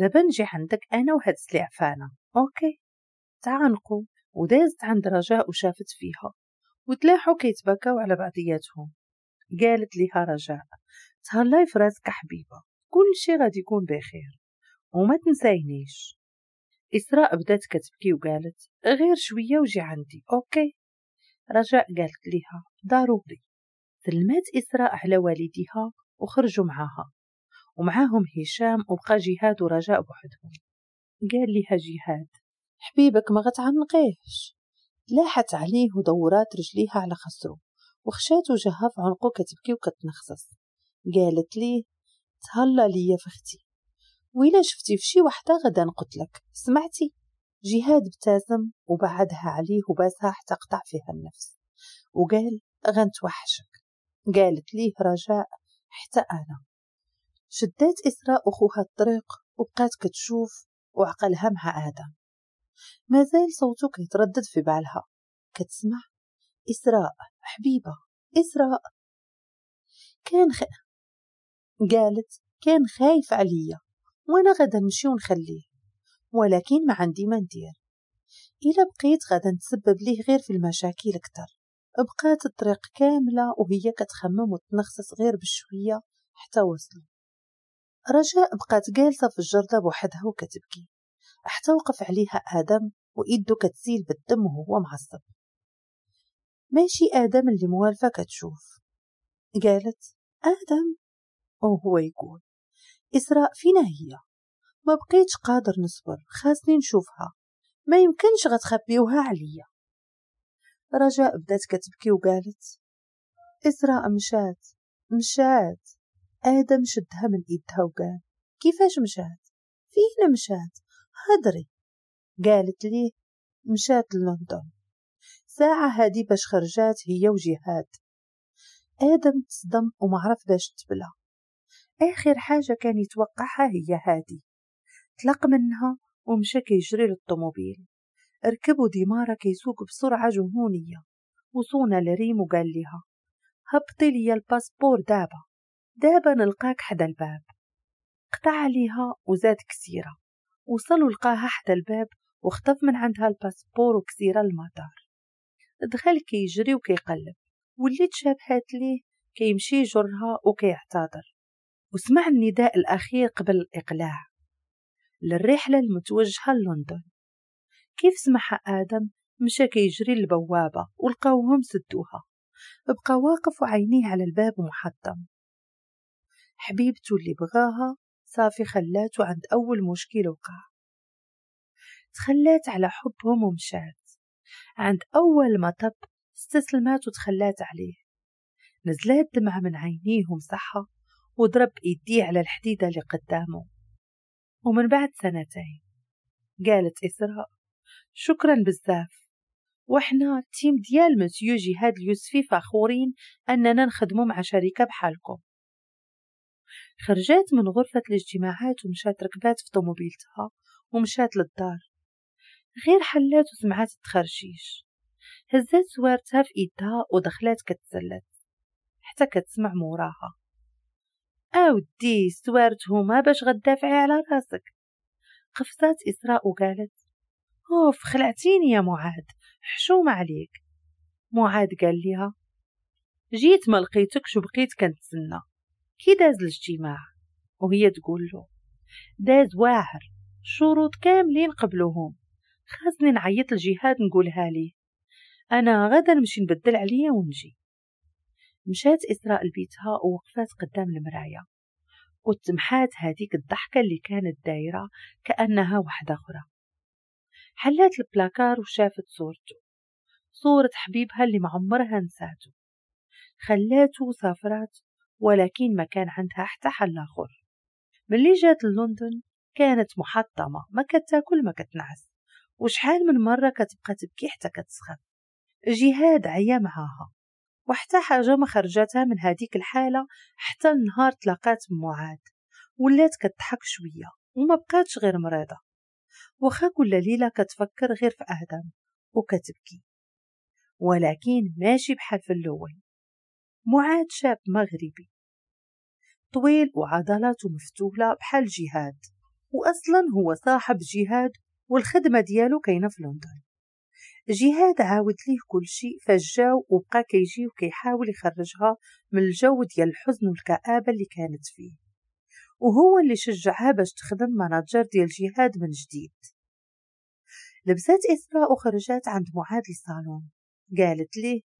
دابا نجي عندك انا وهاد السلعفانه اوكي تعانقوا ودازت عند رجاء وشافت فيها وتلاحوا كيتبكاو على بعضياتهم قالت ليها رجاء تهلاي في راسك حبيبه كلشي غادي يكون بخير وما تنساينيش إسراء بدات كتبكي وقالت غير شوية وجي عندي أوكي رجاء قالت ليها ضروري سلمات إسراء على والديها وخرجوا معاها ومعاهم هشام وبقى جهاد ورجاء بوحدهم قال لها جهاد حبيبك ما غتعنقيهش لاحت عليه ودورات رجليها على خصرو وخشاتو جهة في عنقو كتبكي وكتنخصص قالت لي تهلا ليا في اختي ويلا شفتي في شي وحده غدا نقتلك سمعتي جهاد ابتسم وبعدها عليه وباسها حتى قطع فيها النفس وقال غنتوحشك قالت ليه رجاء حتى انا شدات إسراء أخوها الطريق وبقات كتشوف وعقلها مع آدم مازال صوته كيتردد في بالها كتسمع إسراء حبيبة إسراء كان خ... قالت كان خايف عليا وانا غدا نمشي ونخليه ولكن ما عندي ما ندير الا بقيت غدا نتسبب ليه غير في المشاكل اكثر بقات الطريق كامله وهي كتخمم وتنخصص غير بشويه حتى وصلوا رجاء بقات جالسة في الجردة بوحدها وكتبكي حتى وقف عليها آدم وإيدو كتسيل بالدم وهو معصب ماشي آدم اللي موالفة كتشوف قالت آدم وهو يقول إسراء فينا هي ما بقيتش قادر نصبر خاصني نشوفها ما يمكنش غتخبيوها عليا رجاء بدات كتبكي وقالت إسراء مشات مشات آدم شدها من إيدها وقال كيفاش مشات فين مشات هدري قالت ليه مشات لندن ساعة هادي باش خرجات هي وجهاد آدم تصدم ومعرف باش تبلع آخر حاجة كان يتوقعها هي هادي طلق منها ومشى كيجري للطوموبيل ركبوا ديمارة كيسوق بسرعة جهونية وصونا لريم وقال لها هبطي لي الباسبور دابا دابا نلقاك حدا الباب قطع عليها وزاد كسيرة وصل ولقاها حدا الباب وخطف من عندها الباسبور وكسيرة المطار دخل كيجري وكيقلب واللي تشابهات ليه كيمشي يجرها وكيعتذر وسمع النداء الأخير قبل الإقلاع للرحلة المتوجهة للندن كيف سمعها آدم مشى كيجري للبوابة ولقاوهم سدوها بقى واقف وعينيه على الباب محطم حبيبته اللي بغاها صافي خلاتو عند أول مشكل وقع تخلات على حبهم ومشات عند أول مطب استسلمات وتخلات عليه نزلات دمعة من عينيهم صحة وضرب إيديه على الحديدة اللي قدامه ومن بعد سنتين قالت إسراء شكرا بزاف وإحنا تيم ديال مسيو جهاد اليوسفي فخورين أننا نخدمو مع شركة بحالكم خرجات من غرفة الاجتماعات ومشات ركبات في طوموبيلتها ومشات للدار غير حلات وسمعات التخرشيش هزات سوارتها في ايدها ودخلات كتسلت حتى كتسمع موراها اودي سوارت هما باش غدافعي على راسك قفزات اسراء وقالت اوف خلعتيني يا معاد حشومة عليك معاد قال ليها جيت ما لقيتكش وبقيت كنتسنى كي داز الاجتماع وهي تقول له داز واعر شروط كاملين قبلوهم خاصني نعيط الجهاد نقولها ليه انا غدا نمشي نبدل عليا ونجي مشات اسراء لبيتها ووقفات قدام المرايا وتمحات هذيك الضحكه اللي كانت دايره كانها وحده اخرى حلات البلاكار وشافت صورته صورة حبيبها اللي معمرها نساته خلاته سافرات ولكن ما كان عندها حتى حل آخر ملي جات لندن كانت محطمة ما كتاكل ما كتنعس وشحال من مرة كتبقى تبكي حتى كتسخن جهاد عيا معاها وحتى حاجة ما خرجتها من هذيك الحالة حتى النهار تلاقات معاد ولات كتضحك شوية وما بقاتش غير مريضة وخا كل ليلة كتفكر غير في آدم وكتبكي ولكن ماشي بحال في الأول معاد شاب مغربي طويل وعضلاته مفتولة بحال جهاد وأصلا هو صاحب جهاد والخدمة ديالو كاينة في لندن جهاد عاود ليه كل شيء فجاو وبقى كيجي وكيحاول يخرجها من الجو ديال الحزن والكآبة اللي كانت فيه وهو اللي شجعها باش تخدم مناجر ديال جهاد من جديد لبسات إسراء وخرجات عند معاد الصالون قالت ليه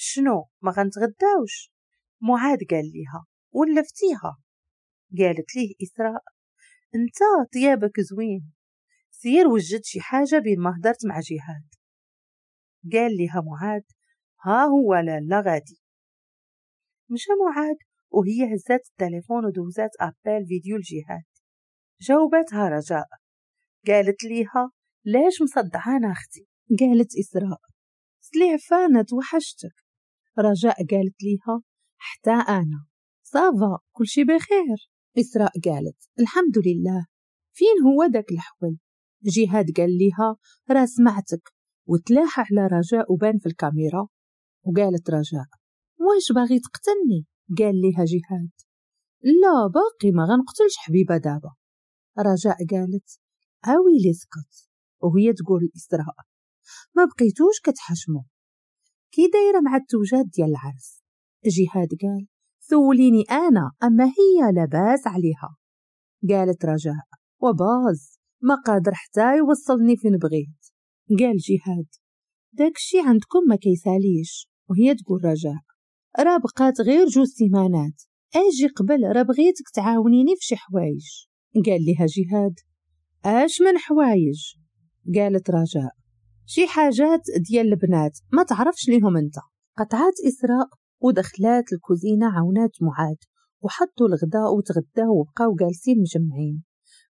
شنو ما غنتغداوش معاد قال ليها ولفتيها قالت ليه إسراء انت طيابك زوين سير وجد شي حاجة بين ما هدرت مع جهاد قال ليها معاد ها هو لالا غادي مشى معاد وهي هزات التليفون ودوزات أبال فيديو لجهاد جاوبتها رجاء قالت ليها ليش مصدعانا أختي قالت إسراء عفانه توحشتك رجاء قالت ليها حتى أنا صافا كل شي بخير إسراء قالت الحمد لله فين هو داك الحول جهاد قال ليها راه سمعتك وتلاح على رجاء وبان في الكاميرا وقالت رجاء واش باغي تقتلني قال ليها جهاد لا باقي ما غنقتلش حبيبه دابا رجاء قالت عاوي لي سكت وهي تقول لإسراء ما بقيتوش كتحشمو كي دايرة مع التوجات ديال العرس جهاد قال سوليني أنا أما هي لاباس عليها قالت رجاء وباز ما قادر حتى يوصلني فين بغيت قال جهاد داكشي عندكم ما كيساليش وهي تقول رجاء راه بقات غير جوج سيمانات اجي قبل راه بغيتك تعاونيني في شي حوايج قال لها جهاد اش من حوايج قالت رجاء شي حاجات ديال البنات ما تعرفش ليهم انت قطعات اسراء ودخلات الكوزينه عاونات معاد وحطوا الغداء وتغداو وبقاو جالسين مجمعين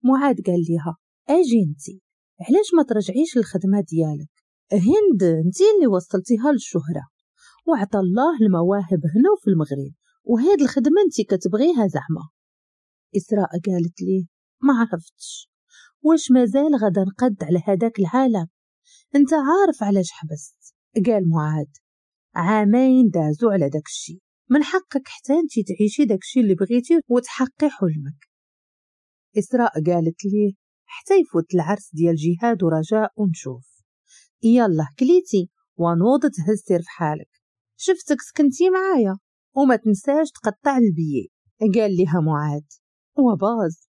معاد قال ليها اجي انتي علاش ما ترجعيش الخدمه ديالك هند انتي اللي وصلتيها للشهره وعطى الله المواهب هنا وفي المغرب وهاد الخدمه انتي كتبغيها زعما اسراء قالت لي ما عرفتش واش مازال غدا نقد على هذاك العالم انت عارف علاش حبست قال معاد عامين دازو على داكشي من حقك حتى انت تعيشي داكشي اللي بغيتي وتحقي حلمك إسراء قالت لي حتى يفوت العرس ديال جهاد ورجاء ونشوف يلا كليتي تهزتي في حالك شفتك سكنتي معايا وما تنساش تقطع البيي قال ليها معاد وباز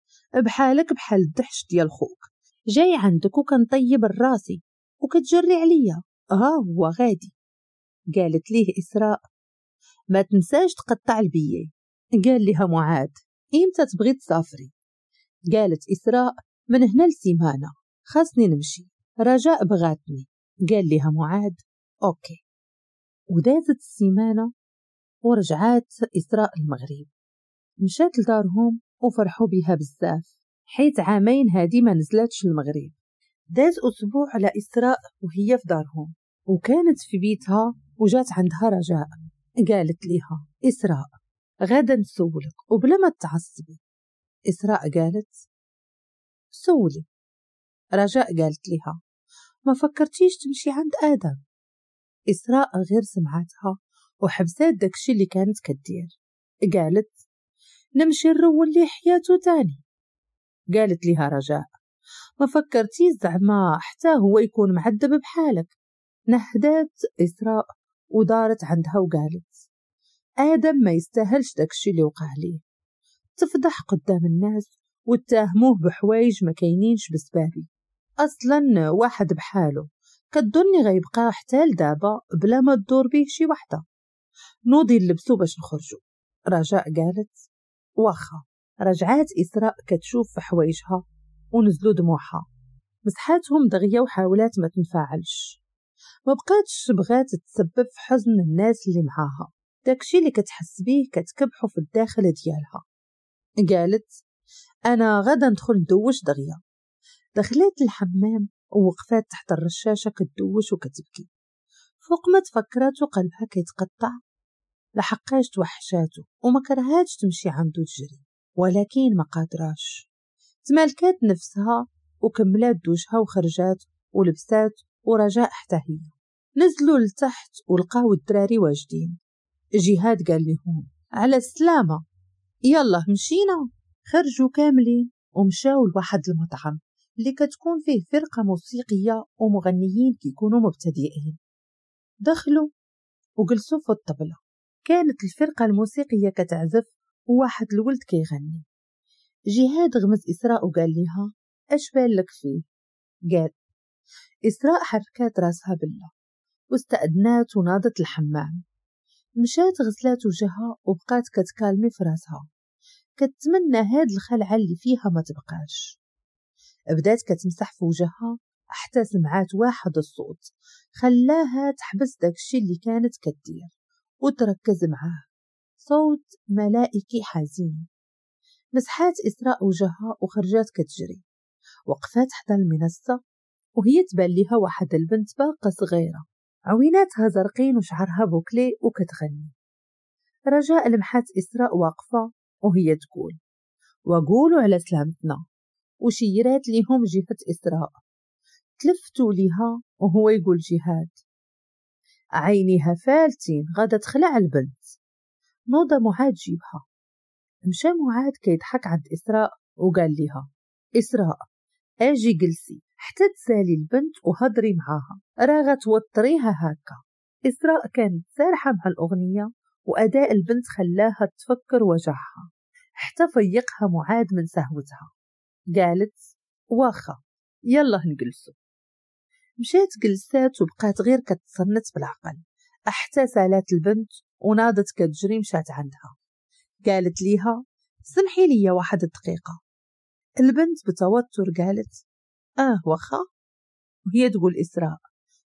بحالك بحال الدحش ديال خوك جاي عندك وكنطيب راسي وكتجري عليا ها هو غادي قالت ليه إسراء ما تنساش تقطع البيي قال لها معاد إمتى تبغي تسافري قالت إسراء من هنا لسيمانة خاصني نمشي رجاء بغاتني قال لها معاد أوكي ودازت السيمانة ورجعات إسراء المغرب مشات لدارهم وفرحوا بها بزاف حيت عامين هادي ما نزلتش المغرب داز أسبوع على إسراء وهي في دارهم وكانت في بيتها وجات عندها رجاء قالت ليها إسراء غدا نسولك وبلا ما تعصبي إسراء قالت سولي رجاء قالت لها ما فكرتيش تمشي عند آدم إسراء غير سمعتها وحبسات داكشي اللي كانت كدير قالت نمشي نرول لي حياته تاني قالت لها رجاء ما فكرتي زعما حتى هو يكون معذب بحالك نهدات إسراء ودارت عندها وقالت آدم ما يستاهلش داكشي اللي وقع ليه تفضح قدام الناس وتهموه بحوايج ما كاينينش بسبابي أصلا واحد بحاله كدني غيبقى حتى لدابا بلا ما تدور بيه شي وحده نوضي نلبسو باش نخرجو رجاء قالت واخا رجعات إسراء كتشوف في حوايجها ونزلوا دموعها مسحاتهم دغيا وحاولات ما تنفعلش ما بقاتش بغات تسبب في حزن الناس اللي معاها داكشي اللي كتحس بيه كتكبحو في الداخل ديالها قالت انا غدا ندخل ندوش دغيا دخلت الحمام ووقفات تحت الرشاشه كتدوش وكتبكي فوق ما تفكرات وقلبها كيتقطع لحقاش توحشاتو وما كرهاتش تمشي عندو تجري ولكن ما قادراش تمالكات نفسها وكملات دوشها وخرجات ولبسات ورجاء حتى هي نزلوا لتحت ولقاو الدراري واجدين جهاد قال لهم على السلامة يلا مشينا خرجوا كاملين ومشاو لواحد المطعم اللي كتكون فيه فرقة موسيقية ومغنيين كيكونوا مبتدئين دخلوا وجلسوا في الطبلة كانت الفرقة الموسيقية كتعزف وواحد الولد كيغني جهاد غمز إسراء وقال لها إيش بالك فيه؟ قال إسراء حركات راسها بالله واستأدنات ونادت الحمام مشات غسلات وجهها وبقات كتكالمي في راسها كتمنى هاد الخلعة اللي فيها ما تبقاش بدات كتمسح في وجهها حتى سمعات واحد الصوت خلاها تحبس داكشي اللي كانت كدير وتركز معاه صوت ملائكي حزين مسحات إسراء وجهها وخرجات كتجري وقفات حدا المنصة وهي تبان ليها واحد البنت باقة صغيرة عويناتها زرقين وشعرها بوكلي وكتغني رجاء لمحات إسراء واقفة وهي تقول وقولوا على سلامتنا وشيرات ليهم جهة إسراء تلفتوا ليها وهو يقول جهاد عينيها فالتين غادا تخلع البنت نوضة معاد جيبها مشى معاد كيضحك عند إسراء وقال لها إسراء أجي جلسي حتى تسالي البنت وهضري معاها راغا توتريها هكا إسراء كانت سارحة مع الأغنية وأداء البنت خلاها تفكر وجعها حتى فيقها معاد من سهوتها قالت واخا يلا نجلسو مشات جلسات وبقات غير كتصنت بالعقل حتى سالات البنت ونادت كتجري مشات عندها قالت ليها سمحي لي واحد دقيقة البنت بتوتر قالت آه وخا وهي تقول إسراء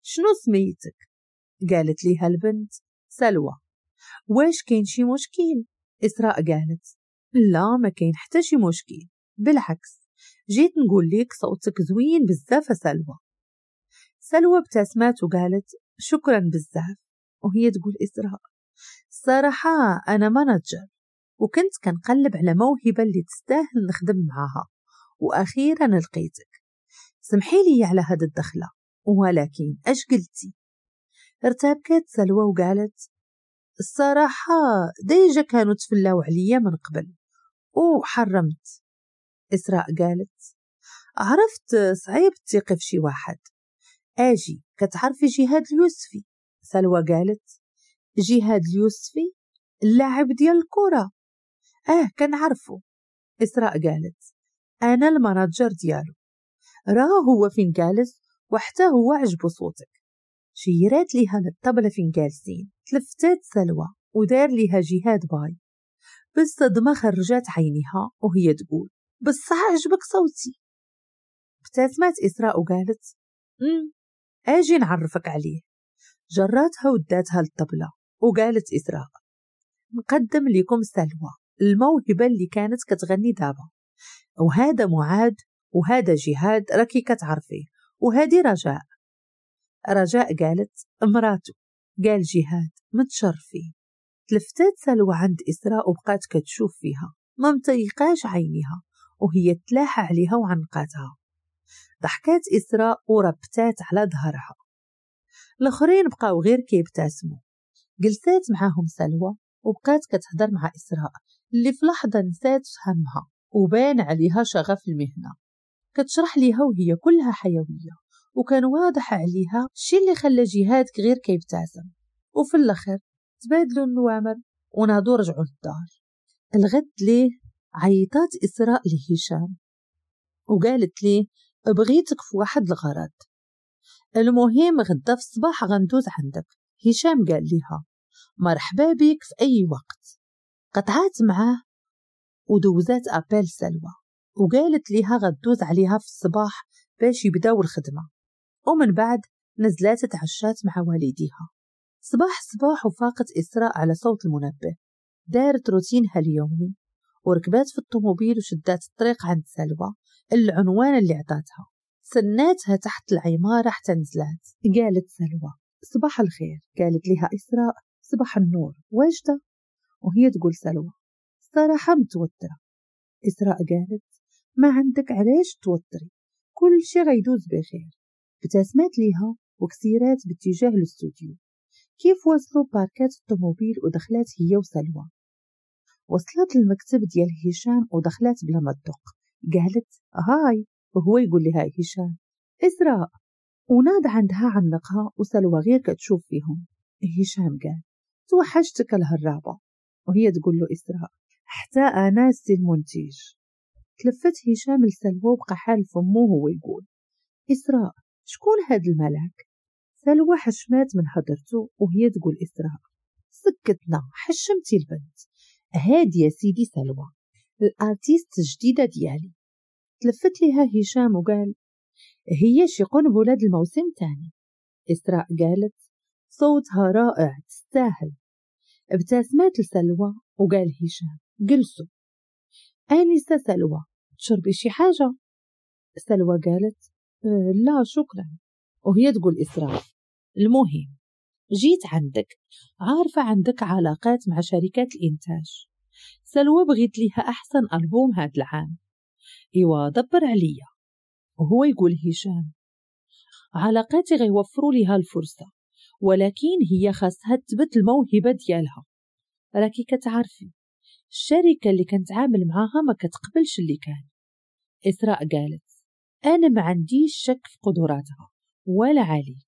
شنو سميتك قالت ليها البنت سلوى واش كاين شي مشكل إسراء قالت لا ما كاين حتى شي مشكل بالعكس جيت نقول لك صوتك زوين بزاف سلوى سلوى ابتسمت وقالت شكرا بزاف وهي تقول إسراء صراحة أنا مانجر وكنت كنقلب على موهبة اللي تستاهل نخدم معاها وأخيرا لقيتك سمحي لي على هاد الدخلة ولكن أش قلتي؟ ارتبكت سلوى وقالت الصراحة ديجا كانوا تفلاو عليا من قبل وحرمت إسراء قالت عرفت صعيب تثقي في شي واحد اجي كتعرفي جهاد اليوسفي سلوى قالت جهاد اليوسفي اللاعب ديال الكرة آه كان عارفه إسراء قالت أنا المناجر ديالو راه هو فين جالس وحتى هو عجبو صوتك شيرات ليها الطبلة فين جالسين تلفتات سلوى ودار ليها جهاد باي بالصدمة خرجات عينيها وهي تقول بصح عجبك صوتي ابتسمت إسراء وقالت أمم أجي نعرفك عليه جراتها وداتها للطبلة وقالت إسراء نقدم لكم سلوى الموهبة اللي كانت كتغني دابا وهذا معاد وهذا جهاد راكي كتعرفيه وهذه رجاء رجاء قالت مراته قال جهاد متشرفي تلفتات سلوى عند إسراء وبقات كتشوف فيها ما مطيقاش عينيها وهي تلاح عليها وعنقاتها ضحكات إسراء وربتات على ظهرها الآخرين بقاو غير كيبتسموا جلسات معاهم سلوى وبقات كتهضر مع إسراء اللي في لحظة نسات همها وبان عليها شغف المهنة كتشرح ليها وهي كلها حيوية وكان واضح عليها شي اللي خلى جهاد غير كيبتعزم وفي الاخر تبادلوا النوامر ونادو رجعوا للدار الغد ليه عيطات إسراء لهشام وقالت ليه بغيتك في واحد الغرض المهم غدا في الصباح غندوز عندك هشام قال ليها مرحبا بك في أي وقت قطعات معاه ودوزات أبال سلوى وقالت ليها غدوز عليها في الصباح باش يبداو الخدمة ومن بعد نزلات تعشات مع والديها صباح صباح وفاقت إسراء على صوت المنبه دارت روتينها اليومي وركبات في الطوموبيل وشدات الطريق عند سلوى العنوان اللي عطاتها سناتها تحت العمارة حتى نزلات قالت سلوى صباح الخير قالت لها إسراء صباح النور واجدة وهي تقول سلوى صراحة متوترة إسراء قالت ما عندك علاش توتري كل شي غيدوز بخير ابتسمات ليها وكسيرات باتجاه الاستوديو كيف وصلوا باركات الطوموبيل ودخلات هي وسلوى وصلت المكتب ديال هشام ودخلت بلا ما تدق قالت هاي وهو يقول لها هشام إسراء وناد عندها عنقها وسلوى غير كتشوف فيهم هشام قال توحشتك الهرابة وهي تقول له إسراء حتى أنا سي المنتج تلفت هشام لسلوى وبقى حال فمو هو يقول إسراء شكون هاد الملاك سلوى حشمات من حضرته وهي تقول إسراء سكتنا حشمتي البنت هادي يا سيدي سلوى الارتيست الجديدة ديالي تلفت ليها هشام وقال هي شي قنبلة الموسم تاني إسراء قالت صوتها رائع تستاهل ابتسمت لسلوى وقال هشام جلسوا آنسة سلوى تشربي شي حاجة سلوى قالت أه لا شكرا وهي تقول إسراف المهم جيت عندك عارفة عندك علاقات مع شركات الإنتاج سلوى بغيت ليها أحسن ألبوم هاد العام إيوا دبر عليا وهو يقول هشام علاقاتي غيوفروا ليها الفرصة ولكن هي خاصها تثبت الموهبه ديالها راكي كتعرفي الشركه اللي كنتعامل معاها ما كتقبلش اللي كان اسراء قالت انا ما عنديش شك في قدراتها ولا عليك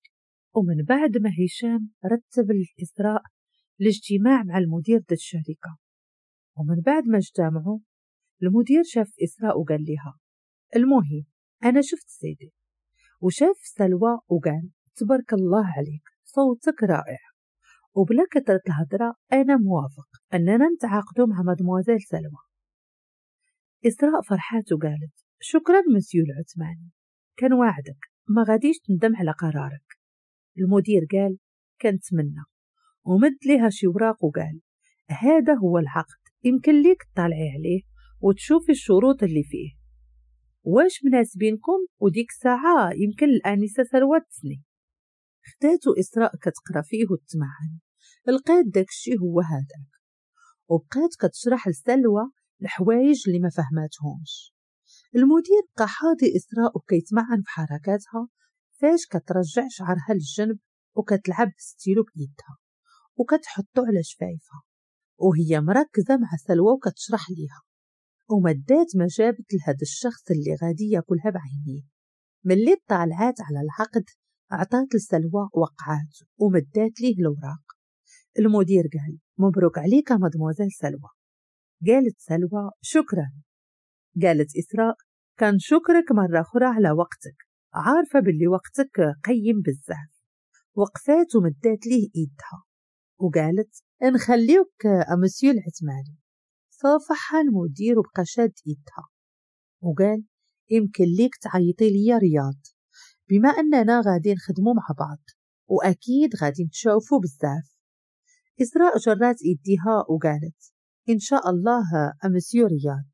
ومن بعد ما هشام رتب الاسراء الاجتماع مع المدير د الشركه ومن بعد ما اجتمعوا المدير شاف اسراء وقال لها المهم انا شفت سيدي وشاف سلوى وقال تبارك الله عليك صوتك رائع وبلا كثرة الهضرة أنا موافق أننا نتعاقدوا مع مدموازيل سلمى إسراء فرحات وقالت شكرا مسيو العثماني كان وعدك ما غاديش تندم على قرارك المدير قال كنتمنى ومد لها شي وراق وقال هذا هو العقد يمكن ليك تطلعي عليه وتشوفي الشروط اللي فيه واش مناسبينكم وديك الساعة يمكن الآنسة سلوى تسني خداتو إسراء كتقرا فيه وتمعن لقات داكشي هو هذاك وبقات كتشرح لسلوى الحوايج اللي ما فهماتهمش المدير بقى حاضي إسراء وكيتمعن في حركاتها فاش كترجع شعرها للجنب وكتلعب بالستيلو بيدها وكتحطو على شفايفها وهي مركزة مع سلوى وكتشرح ليها ومدات ما جابت لهذا الشخص اللي غادي ياكلها بعينيه ملي طالعات على العقد عطات السلوى وقعات ومدات ليه الأوراق المدير قال مبروك عليك مدموزيل سلوى قالت سلوى شكرا قالت إسراء كان شكرك مرة أخرى على وقتك عارفة باللي وقتك قيم بزاف وقفات ومدات ليه إيدها وقالت نخليوك أمسيو العثماني صافحها المدير وبقى شاد إيدها وقال يمكن ليك تعيطي ليا رياض بما أننا غادي نخدمو مع بعض وأكيد غادي نتشوفو بزاف إسراء جرات إيديها وقالت إن شاء الله أمسيو رياض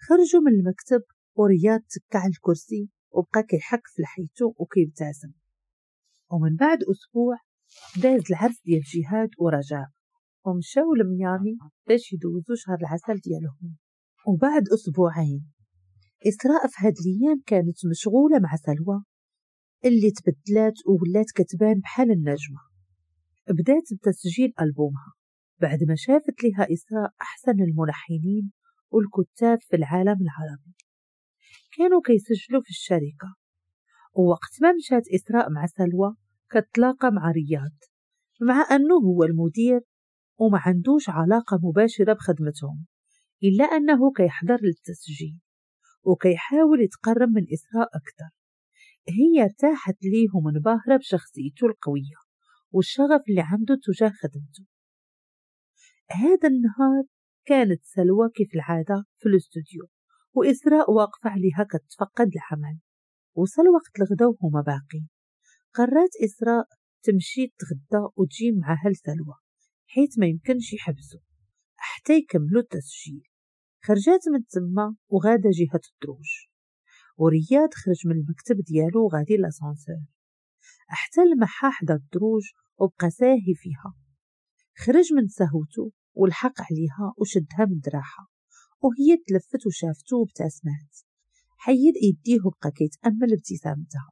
خرجوا من المكتب ورياض تكع الكرسي وبقى كيحك في لحيته وكيبتسم ومن بعد أسبوع داز العرس ديال جهاد ورجاء ومشاو لميامي باش يدوزو شهر العسل ديالهم وبعد أسبوعين إسراء في هاد الأيام كانت مشغولة مع سلوى اللي تبدلات وولات كتبان بحال النجمة بدات بتسجيل ألبومها بعد ما شافت لها إسراء أحسن الملحنين والكتاب في العالم العربي كانوا كيسجلوا في الشركة ووقت ما مشات إسراء مع سلوى كتلاقى مع رياض مع أنه هو المدير وما عندوش علاقة مباشرة بخدمتهم إلا أنه كيحضر للتسجيل وكيحاول يتقرب من إسراء أكثر هي ارتاحت ليه ومنبهرة بشخصيته القوية والشغف اللي عنده تجاه خدمته هذا النهار كانت سلوى كيف العادة في الاستوديو وإسراء واقفة عليها كتفقد العمل وصل وقت الغدا وهما باقي قررت إسراء تمشي تغدى وتجي معها لسلوى حيت ما يمكنش يحبسه حتى يكملوا التسجيل خرجات من تما وغادا جهة الدروج ورياض خرج من المكتب ديالو وغادي لاسانسور حتى لمحا حدا الدروج وبقى ساهي فيها خرج من سهوتو ولحق عليها وشدها من دراعها وهي تلفت وشافته وابتسمات حيد ايديه وبقى كيتامل ابتسامتها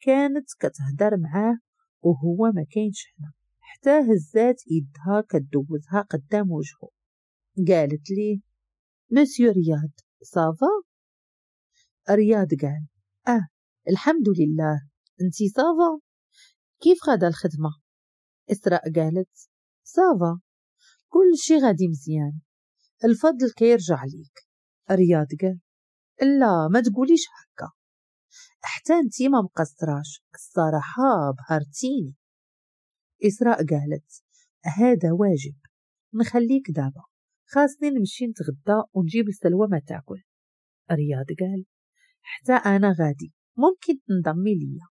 كانت كتهدر معاه وهو ما كاينش هنا حتى هزات يدها كدوزها قدام وجهه قالت لي مسيو رياض صافا رياض قال آه الحمد لله انتي صافا كيف غادا الخدمة إسراء قالت صافا كل شي غادي مزيان الفضل كيرجع ليك رياض قال لا ما تقوليش هكا حتى انتي ما مقصراش الصراحة بهرتيني إسراء قالت هذا واجب نخليك دابا خاصني نمشي نتغدى ونجيب السلوى ما تاكل رياض قال حتى أنا غادي ممكن تنضمي ليا